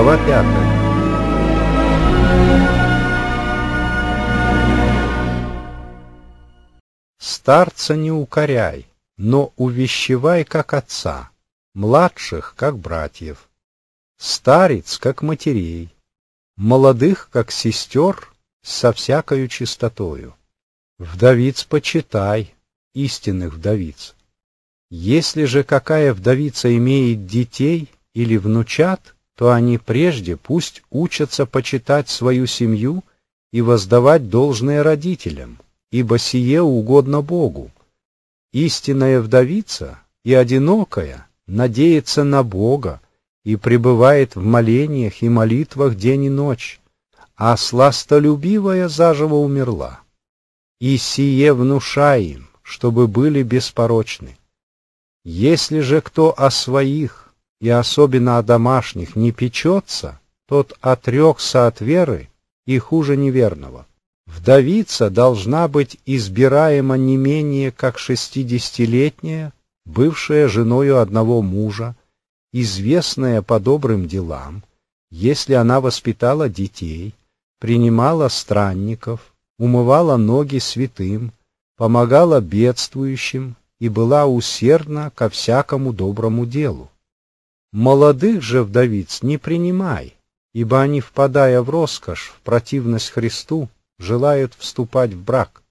Глава 5 Старца не укоряй, но увещевай как отца, младших как братьев, старец как матерей, молодых как сестер со всякою чистотою. Вдовиц почитай, истинных вдовиц. Если же какая вдовица имеет детей или внучат, то они прежде пусть учатся почитать свою семью и воздавать должное родителям, ибо сие угодно Богу. Истинная вдовица и одинокая надеется на Бога и пребывает в молениях и молитвах день и ночь, а сластолюбивая заживо умерла. И сие внушай им, чтобы были беспорочны. Если же кто о своих и особенно о домашних, не печется, тот отрекся от веры и хуже неверного. Вдовица должна быть избираема не менее как шестидесятилетняя, бывшая женою одного мужа, известная по добрым делам, если она воспитала детей, принимала странников, умывала ноги святым, помогала бедствующим и была усердна ко всякому доброму делу. Молодых же вдовиц не принимай, ибо они, впадая в роскошь, в противность Христу, желают вступать в брак.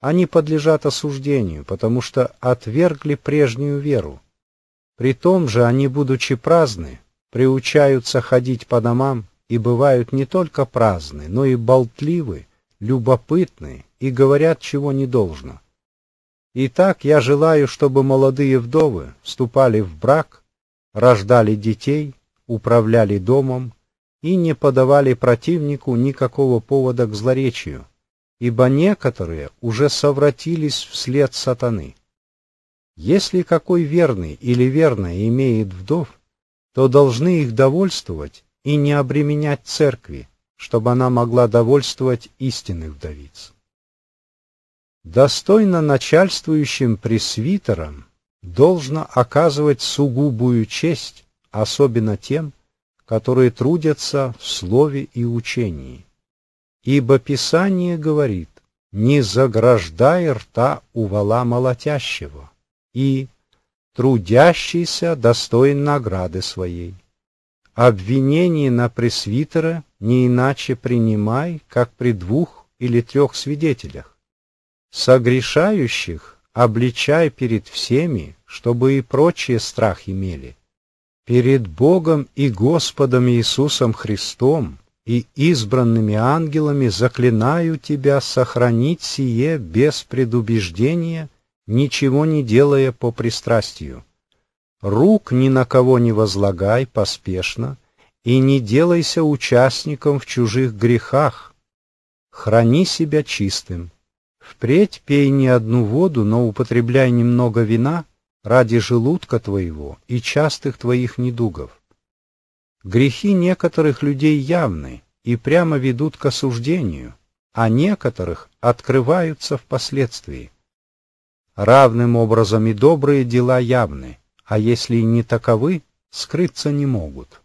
Они подлежат осуждению, потому что отвергли прежнюю веру. При том же они, будучи праздны, приучаются ходить по домам и бывают не только праздны, но и болтливы, любопытны и говорят, чего не должно. Итак, я желаю, чтобы молодые вдовы вступали в брак, рождали детей, управляли домом и не подавали противнику никакого повода к злоречию, ибо некоторые уже совратились вслед сатаны. Если какой верный или верная имеет вдов, то должны их довольствовать и не обременять церкви, чтобы она могла довольствовать истинных вдовиц. Достойно начальствующим пресвитерам должно оказывать сугубую честь, особенно тем, которые трудятся в слове и учении. Ибо Писание говорит, не заграждай рта у вала молотящего, и трудящийся достоин награды своей. Обвинение на пресвитера не иначе принимай, как при двух или трех свидетелях. Согрешающих обличай перед всеми, чтобы и прочие страх имели. Перед Богом и Господом Иисусом Христом и избранными ангелами заклинаю тебя сохранить сие без предубеждения, ничего не делая по пристрастию. Рук ни на кого не возлагай поспешно, и не делайся участником в чужих грехах. Храни себя чистым. Впредь пей не одну воду, но употребляй немного вина ради желудка твоего и частых твоих недугов. Грехи некоторых людей явны и прямо ведут к осуждению, а некоторых открываются впоследствии. Равным образом и добрые дела явны, а если и не таковы, скрыться не могут.